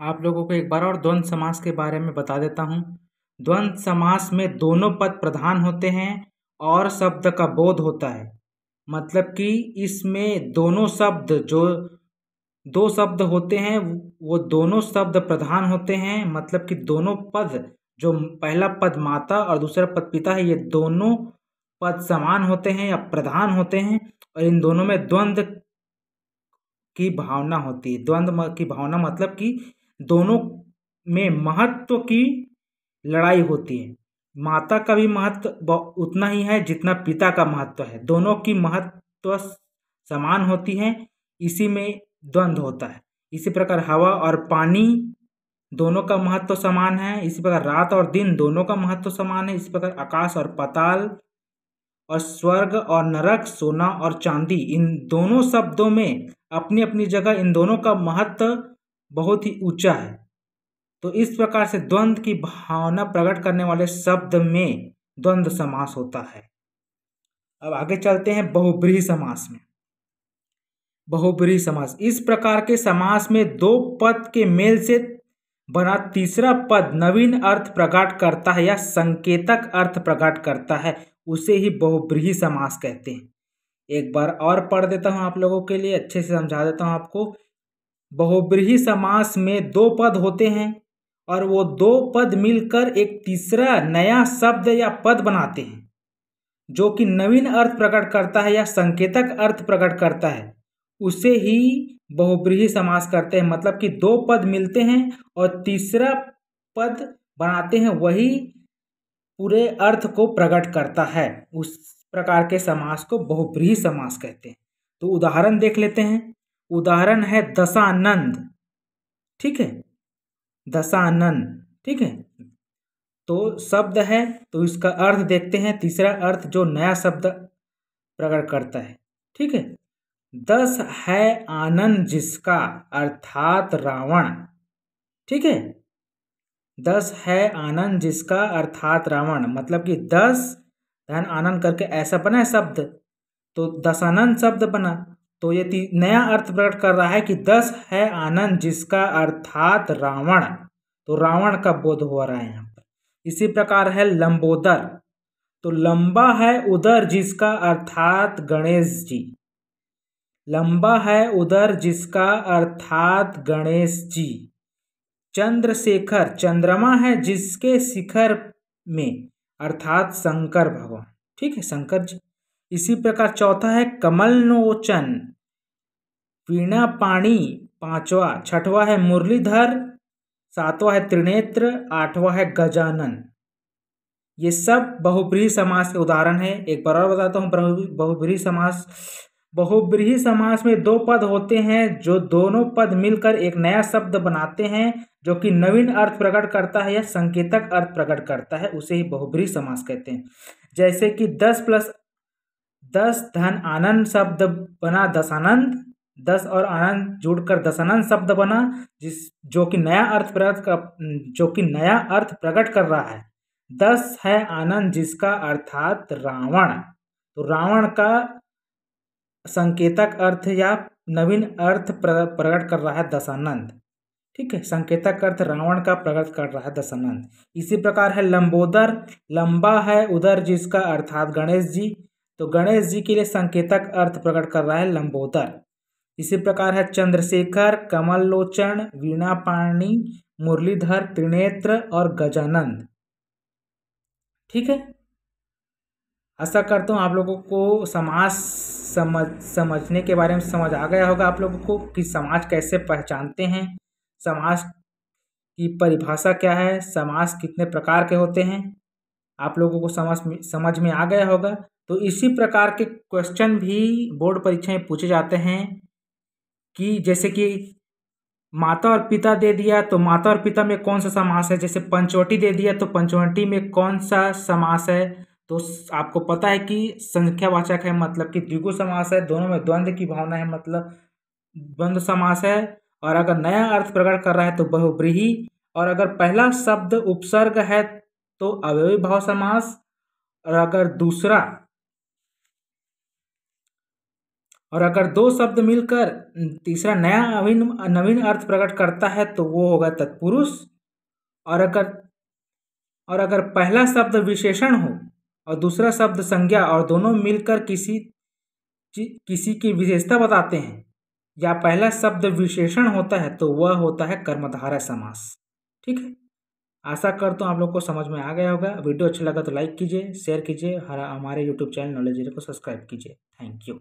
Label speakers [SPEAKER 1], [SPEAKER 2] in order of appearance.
[SPEAKER 1] आप लोगों को एक बार और द्वंद समास के बारे में बता देता हूँ द्वंद समास में दोनों पद प्रधान होते हैं और शब्द का बोध होता है मतलब कि इसमें दोनों शब्द जो दो शब्द होते हैं वो दोनों शब्द प्रधान होते हैं मतलब कि दोनों पद जो पहला पद माता और दूसरा पद पिता है ये दोनों पद समान होते हैं या प्रधान होते हैं और इन दोनों में द्वंद्व की भावना होती है द्वंद्व की भावना मतलब कि दोनों में महत्व की लड़ाई होती है माता का भी महत्व उतना ही है जितना पिता का महत्व है दोनों की महत्व समान होती है इसी में द्वंद्व होता है इसी प्रकार हवा और पानी दोनों का महत्व समान है इसी प्रकार रात और दिन दोनों का महत्व समान है इसी प्रकार आकाश और पताल और स्वर्ग और नरक सोना और चांदी इन दोनों शब्दों में अपनी अपनी जगह इन दोनों का महत्व बहुत ही ऊंचा है तो इस प्रकार से द्वंद की भावना प्रकट करने वाले शब्द में द्वंद समास होता है अब आगे चलते हैं बहुब्रीही समास में बहुब्रीही समास इस प्रकार के समास में दो पद के मेल से बना तीसरा पद नवीन अर्थ प्रकट करता है या संकेतक अर्थ प्रकट करता है उसे ही बहुब्रीही समास कहते हैं एक बार और पढ़ देता हूँ आप लोगों के लिए अच्छे से समझा देता हूं आपको बहुब्रीही समास में दो पद होते हैं और वो दो पद मिलकर एक तीसरा नया शब्द या पद बनाते हैं जो कि नवीन अर्थ प्रकट करता है या संकेतक अर्थ प्रकट करता है उसे ही बहुब्रीही समास करते हैं मतलब कि दो पद मिलते हैं और तीसरा पद बनाते हैं वही पूरे अर्थ को प्रकट करता है उस प्रकार के समास को बहुब्रीही समास कहते हैं तो उदाहरण देख लेते हैं उदाहरण है दशानंद ठीक है दशानंद ठीक है तो शब्द है तो इसका अर्थ देखते हैं तीसरा अर्थ जो नया शब्द प्रकट करता है ठीक है दस है आनंद जिसका अर्थात रावण ठीक है दस है आनंद जिसका अर्थात रावण मतलब कि दस धन आनंद करके ऐसा बना है शब्द तो दसानंद शब्द बना तो ये नया अर्थ प्रकट कर रहा है कि दस है आनंद जिसका अर्थात रावण तो रावण का बोध हो रहा है यहाँ पर इसी प्रकार है लंबोदर तो लंबा है उदर जिसका अर्थात गणेश जी लंबा है उदर जिसका अर्थात गणेश जी चंद्रशेखर चंद्रमा है जिसके शिखर में अर्थात शंकर भगवान ठीक है शंकर जी इसी प्रकार चौथा है कमल नोचन वीणा पाणी पांचवा छठवा है मुरलीधर सातवा है त्रिनेत्र आठवा है गजानन ये सब बहुब्रीही समास के उदाहरण है एक बार और बताता हूँ बहुब्रीही समास बहुब्रीही समास में दो पद होते हैं जो दोनों पद मिलकर एक नया शब्द बनाते हैं जो कि नवीन अर्थ प्रकट करता है या संकेतक अर्थ प्रकट करता है उसे ही बहुब्रीही समास कहते हैं जैसे कि दस प्लस दस धन आनंद शब्द बना दशानंद दस और आनंद जुड़कर दशानंद शब्द बना जिस जो कि नया अर्थ प्रकट कर जो कि नया अर्थ प्रकट कर रहा है दस है आनंद जिसका अर्थात रावण तो रावण का संकेतक अर्थ या नवीन अर्थ प्रकट कर रहा है दशानंद ठीक है संकेतक अर्थ रावण का प्रकट कर रहा है दशानंद इसी प्रकार है लंबोदर लंबा है उदर जिसका अर्थात गणेश जी तो गणेश जी के लिए संकेतक अर्थ प्रकट कर रहा है लंबोदर इसी प्रकार है चंद्रशेखर कमल लोचन वीणा पाणी मुरलीधर त्रिनेत्र और गजानंद ठीक है आशा करता हूँ आप लोगों को समाज समझ समझने के बारे में समझ आ गया होगा आप लोगों को कि समाज कैसे पहचानते हैं समाज की परिभाषा क्या है समाज कितने प्रकार के होते हैं आप लोगों को समझ में समझ में आ गया होगा तो इसी प्रकार के क्वेश्चन भी बोर्ड परीक्षा में पूछे जाते हैं कि जैसे कि माता और पिता दे दिया तो माता और पिता में कौन सा समास है जैसे पंचवटी दे दिया तो पंचवटी में कौन सा समास है तो आपको पता है कि संख्यावाचक है मतलब कि द्विगु समास है दोनों में द्वंद्व की भावना है मतलब द्वंद्व समास है और अगर नया अर्थ प्रकट कर रहा है तो बहुब्रीही और अगर पहला शब्द उपसर्ग है तो अवयवी भाव समास और अगर दूसरा और अगर दो शब्द मिलकर तीसरा नया अभिन नवीन अर्थ प्रकट करता है तो वो होगा तत्पुरुष और अगर और अगर पहला शब्द विशेषण हो और दूसरा शब्द संज्ञा और दोनों मिलकर किसी किसी की विशेषता बताते हैं या पहला शब्द विशेषण होता है तो वह होता है कर्मधारा समास ठीक है आशा करता हूँ आप लोग को समझ में आ गया होगा वीडियो अच्छा लगा तो लाइक कीजिए शेयर कीजिए हमारे यूट्यूब चैनल नॉलेज को सब्सक्राइब कीजिए थैंक यू